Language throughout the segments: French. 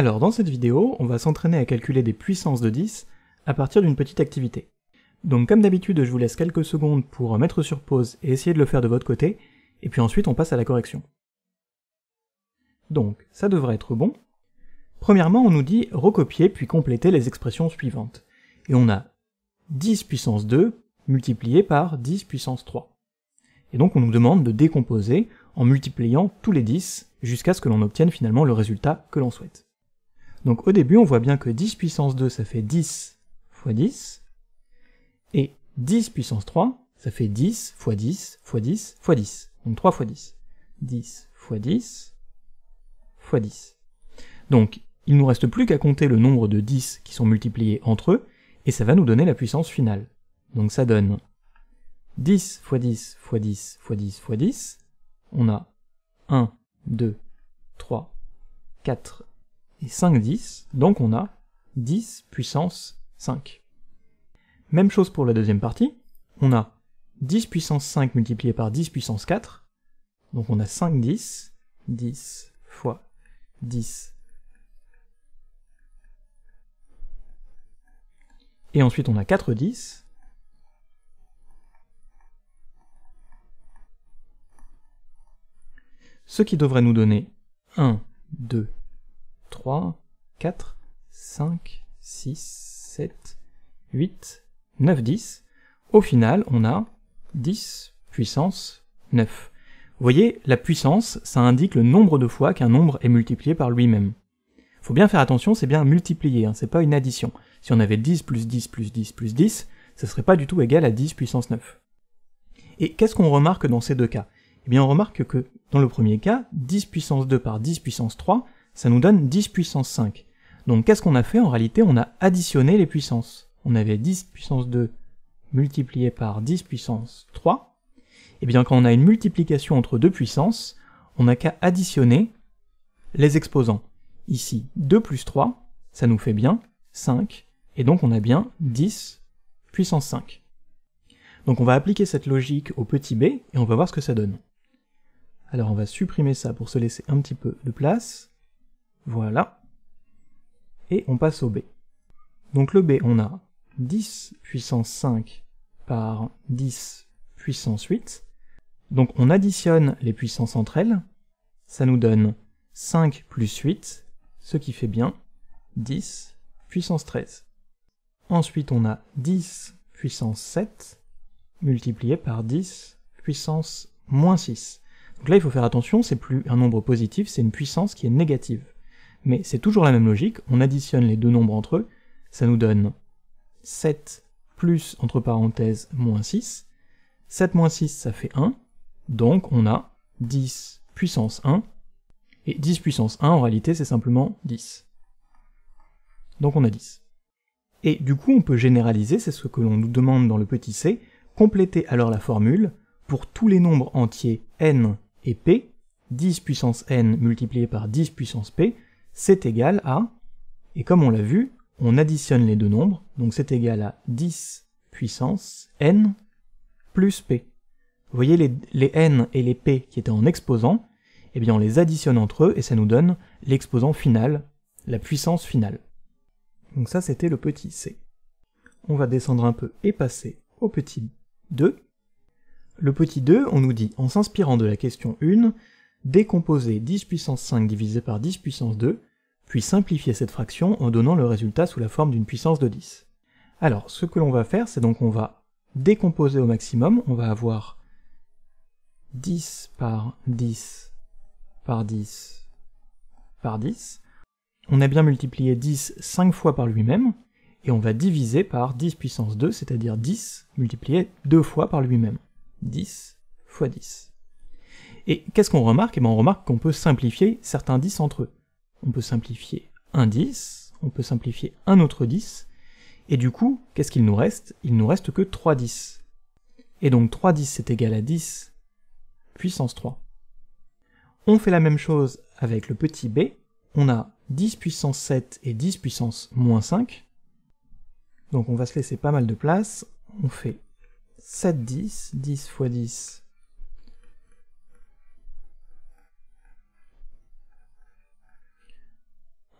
Alors dans cette vidéo, on va s'entraîner à calculer des puissances de 10 à partir d'une petite activité. Donc comme d'habitude, je vous laisse quelques secondes pour mettre sur pause et essayer de le faire de votre côté, et puis ensuite on passe à la correction. Donc ça devrait être bon. Premièrement, on nous dit recopier puis compléter les expressions suivantes. Et on a 10 puissance 2 multiplié par 10 puissance 3. Et donc on nous demande de décomposer en multipliant tous les 10 jusqu'à ce que l'on obtienne finalement le résultat que l'on souhaite. Donc au début, on voit bien que 10 puissance 2, ça fait 10 fois 10, et 10 puissance 3, ça fait 10 fois 10 fois 10 fois 10, donc 3 fois 10. 10 fois 10 fois 10. Donc il nous reste plus qu'à compter le nombre de 10 qui sont multipliés entre eux, et ça va nous donner la puissance finale. Donc ça donne 10 x 10 x 10 x 10 x 10, on a 1, 2, 3, 4, et 5 10, donc on a 10 puissance 5. Même chose pour la deuxième partie, on a 10 puissance 5 multiplié par 10 puissance 4, donc on a 5 10, 10 fois 10. Et ensuite on a 4 10, ce qui devrait nous donner 1, 2, 3, 4, 5, 6, 7, 8, 9, 10. Au final, on a 10 puissance 9. Vous voyez, la puissance, ça indique le nombre de fois qu'un nombre est multiplié par lui-même. Faut bien faire attention, c'est bien multiplié, hein, c'est pas une addition. Si on avait 10 plus 10 plus 10 plus 10, ça serait pas du tout égal à 10 puissance 9. Et qu'est-ce qu'on remarque dans ces deux cas Eh bien on remarque que dans le premier cas, 10 puissance 2 par 10 puissance 3, ça nous donne 10 puissance 5. Donc qu'est-ce qu'on a fait En réalité, on a additionné les puissances. On avait 10 puissance 2 multiplié par 10 puissance 3. Et eh bien quand on a une multiplication entre deux puissances, on n'a qu'à additionner les exposants. Ici, 2 plus 3, ça nous fait bien 5, et donc on a bien 10 puissance 5. Donc on va appliquer cette logique au petit b, et on va voir ce que ça donne. Alors on va supprimer ça pour se laisser un petit peu de place. Voilà. Et on passe au B. Donc le B, on a 10 puissance 5 par 10 puissance 8. Donc on additionne les puissances entre elles. Ça nous donne 5 plus 8, ce qui fait bien 10 puissance 13. Ensuite, on a 10 puissance 7 multiplié par 10 puissance moins 6. Donc là, il faut faire attention, c'est plus un nombre positif, c'est une puissance qui est négative. Mais c'est toujours la même logique, on additionne les deux nombres entre eux, ça nous donne 7 plus, entre parenthèses, moins 6. 7 moins 6, ça fait 1, donc on a 10 puissance 1, et 10 puissance 1, en réalité, c'est simplement 10. Donc on a 10. Et du coup, on peut généraliser, c'est ce que l'on nous demande dans le petit c, compléter alors la formule pour tous les nombres entiers n et p, 10 puissance n multiplié par 10 puissance p, c'est égal à, et comme on l'a vu, on additionne les deux nombres, donc c'est égal à 10 puissance n plus p. Vous voyez les, n et les p qui étaient en exposant, eh bien on les additionne entre eux et ça nous donne l'exposant final, la puissance finale. Donc ça c'était le petit c. On va descendre un peu et passer au petit 2. Le petit 2, on nous dit, en s'inspirant de la question 1, décomposer 10 puissance 5 divisé par 10 puissance 2, puis simplifier cette fraction en donnant le résultat sous la forme d'une puissance de 10. Alors, ce que l'on va faire, c'est donc on va décomposer au maximum, on va avoir 10 par 10 par 10 par 10. On a bien multiplié 10 5 fois par lui-même, et on va diviser par 10 puissance 2, c'est-à-dire 10 multiplié 2 fois par lui-même. 10 fois 10. Et qu'est-ce qu'on remarque Eh bien on remarque qu'on peut simplifier certains 10 entre eux on peut simplifier un 10, on peut simplifier un autre 10, et du coup, qu'est-ce qu'il nous reste Il nous reste que 3 10. Et donc 3 10 c'est égal à 10 puissance 3. On fait la même chose avec le petit b, on a 10 puissance 7 et 10 puissance moins 5, donc on va se laisser pas mal de place, on fait 7 10, 10 fois 10,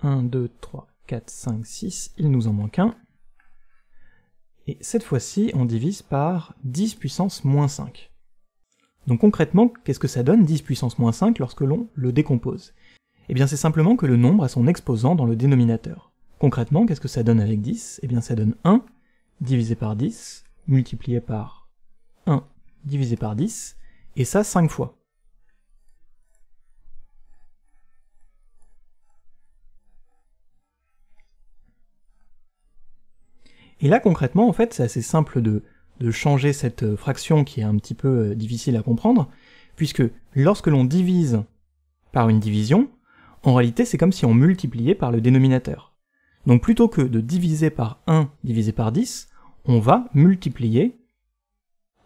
1, 2, 3, 4, 5, 6, il nous en manque un. Et cette fois-ci, on divise par 10 puissance moins 5. Donc concrètement, qu'est-ce que ça donne 10 puissance moins 5 lorsque l'on le décompose Eh bien c'est simplement que le nombre a son exposant dans le dénominateur. Concrètement, qu'est-ce que ça donne avec 10 Eh bien ça donne 1 divisé par 10, multiplié par 1 divisé par 10, et ça 5 fois. Et là, concrètement, en fait, c'est assez simple de, de changer cette euh, fraction qui est un petit peu euh, difficile à comprendre, puisque lorsque l'on divise par une division, en réalité, c'est comme si on multipliait par le dénominateur. Donc plutôt que de diviser par 1 divisé par 10, on va multiplier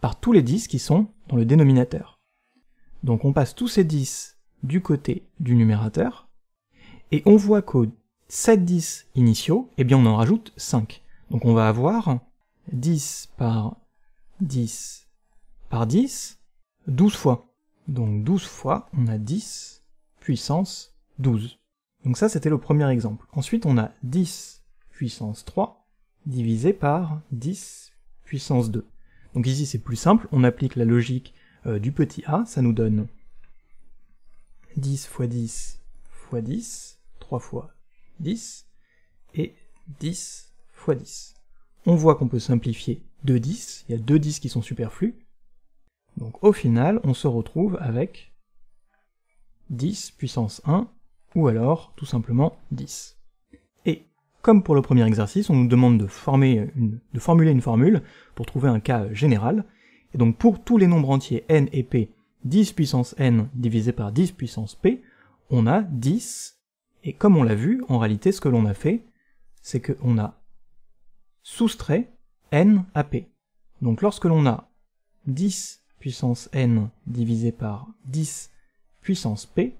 par tous les 10 qui sont dans le dénominateur. Donc on passe tous ces 10 du côté du numérateur, et on voit qu'aux 7 10 initiaux, eh bien on en rajoute 5. Donc on va avoir 10 par 10 par 10, 12 fois. Donc 12 fois, on a 10 puissance 12. Donc ça, c'était le premier exemple. Ensuite, on a 10 puissance 3 divisé par 10 puissance 2. Donc ici, c'est plus simple, on applique la logique euh, du petit a, ça nous donne 10 fois 10 fois 10, 3 fois 10, et 10 fois 10. On voit qu'on peut simplifier 2 10, il y a 2 10 qui sont superflus, donc au final, on se retrouve avec 10 puissance 1, ou alors tout simplement 10. Et comme pour le premier exercice, on nous demande de, former de formuler une formule pour trouver un cas général, et donc pour tous les nombres entiers n et p, 10 puissance n divisé par 10 puissance p, on a 10, et comme on l'a vu, en réalité ce que l'on a fait, c'est qu'on a soustrait n à p. Donc lorsque l'on a 10 puissance n divisé par 10 puissance p,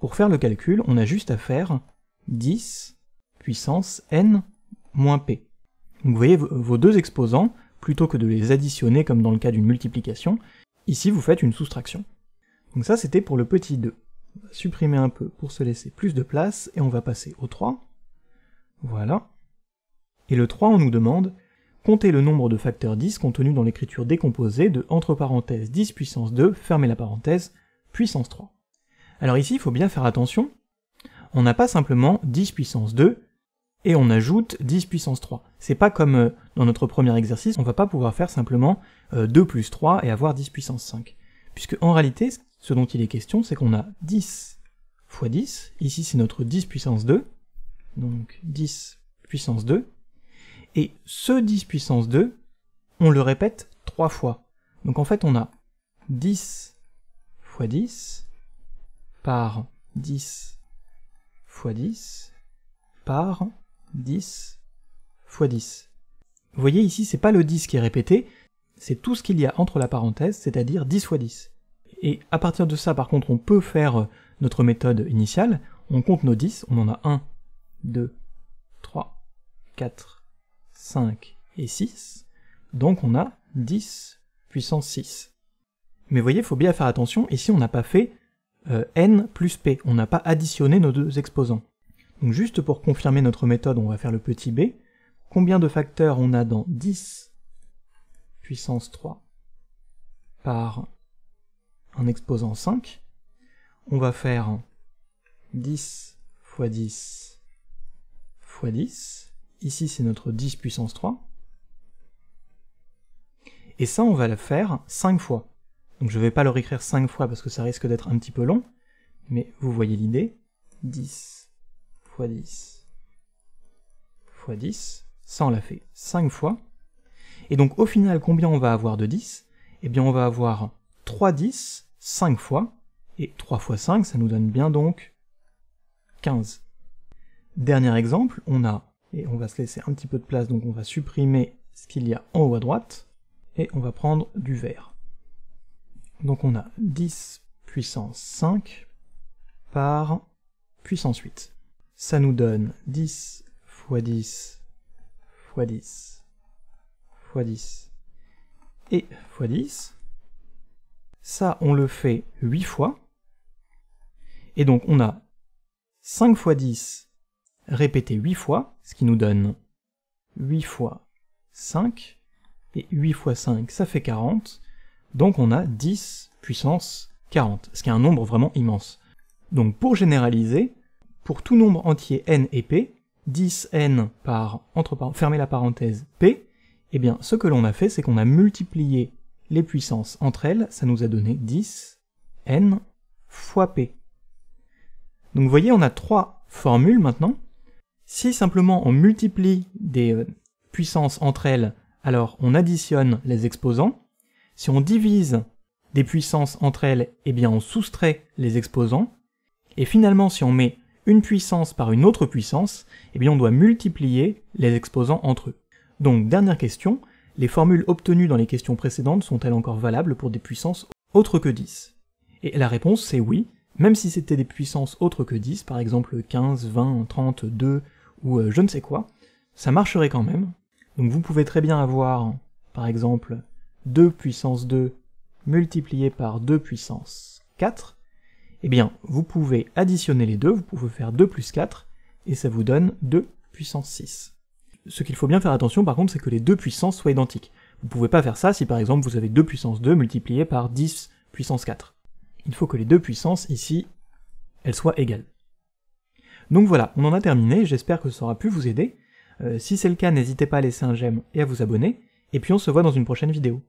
pour faire le calcul, on a juste à faire 10 puissance n moins p. Donc vous voyez vos deux exposants, plutôt que de les additionner comme dans le cas d'une multiplication, ici vous faites une soustraction. Donc ça c'était pour le petit 2. On va supprimer un peu pour se laisser plus de place, et on va passer au 3. Voilà. Et le 3, on nous demande comptez le nombre de facteurs 10 contenus dans l'écriture décomposée de entre parenthèses 10 puissance 2, fermez la parenthèse, puissance 3. Alors ici, il faut bien faire attention, on n'a pas simplement 10 puissance 2 et on ajoute 10 puissance 3. C'est pas comme euh, dans notre premier exercice, on va pas pouvoir faire simplement 2 euh, plus 3 et avoir 10 puissance 5. Puisque en réalité, ce dont il est question, c'est qu'on a 10 fois 10, ici c'est notre 10 puissance 2, donc 10 puissance 2, et ce 10 puissance 2, on le répète 3 fois. Donc en fait, on a 10 fois 10 par 10 fois 10 par 10 fois 10. Vous voyez ici, c'est pas le 10 qui est répété, c'est tout ce qu'il y a entre la parenthèse, c'est-à-dire 10 fois 10. Et à partir de ça, par contre, on peut faire notre méthode initiale. On compte nos 10, on en a 1, 2, 3, 4, 5 et 6, donc on a 10 puissance 6. Mais voyez, il faut bien faire attention, ici on n'a pas fait euh, n plus p, on n'a pas additionné nos deux exposants. Donc juste pour confirmer notre méthode, on va faire le petit b. Combien de facteurs on a dans 10 puissance 3 par un exposant 5 On va faire 10 fois 10 fois 10 Ici, c'est notre 10 puissance 3. Et ça, on va le faire 5 fois. Donc je ne vais pas le réécrire 5 fois parce que ça risque d'être un petit peu long, mais vous voyez l'idée. 10 x 10 x 10, ça on l'a fait 5 fois. Et donc au final, combien on va avoir de 10 Eh bien on va avoir 3 10, 5 fois, et 3 x 5, ça nous donne bien donc 15. Dernier exemple, on a et on va se laisser un petit peu de place, donc on va supprimer ce qu'il y a en haut à droite, et on va prendre du vert. Donc on a 10 puissance 5 par puissance 8. Ça nous donne 10 x 10 x 10 x 10 et x 10. Ça, on le fait 8 fois. Et donc on a 5 x 10 répéter 8 fois, ce qui nous donne 8 fois 5, et 8 fois 5 ça fait 40, donc on a 10 puissance 40, ce qui est un nombre vraiment immense. Donc pour généraliser, pour tout nombre entier n et p, 10n par, entre fermez la parenthèse, p, eh bien ce que l'on a fait, c'est qu'on a multiplié les puissances entre elles, ça nous a donné 10n fois p. Donc vous voyez, on a trois formules maintenant, si simplement on multiplie des euh, puissances entre elles, alors on additionne les exposants. Si on divise des puissances entre elles, eh bien on soustrait les exposants. Et finalement, si on met une puissance par une autre puissance, eh bien on doit multiplier les exposants entre eux. Donc, dernière question, les formules obtenues dans les questions précédentes sont-elles encore valables pour des puissances autres que 10 Et la réponse c'est oui, même si c'était des puissances autres que 10, par exemple 15, 20, 30, 2, ou euh, je ne sais quoi, ça marcherait quand même. Donc vous pouvez très bien avoir, par exemple, 2 puissance 2 multiplié par 2 puissance 4, eh bien, vous pouvez additionner les deux, vous pouvez faire 2 plus 4, et ça vous donne 2 puissance 6. Ce qu'il faut bien faire attention par contre, c'est que les deux puissances soient identiques. Vous pouvez pas faire ça si par exemple vous avez 2 puissance 2 multiplié par 10 puissance 4. Il faut que les deux puissances ici, elles soient égales. Donc voilà, on en a terminé, j'espère que ça aura pu vous aider. Euh, si c'est le cas, n'hésitez pas à laisser un j'aime et à vous abonner, et puis on se voit dans une prochaine vidéo.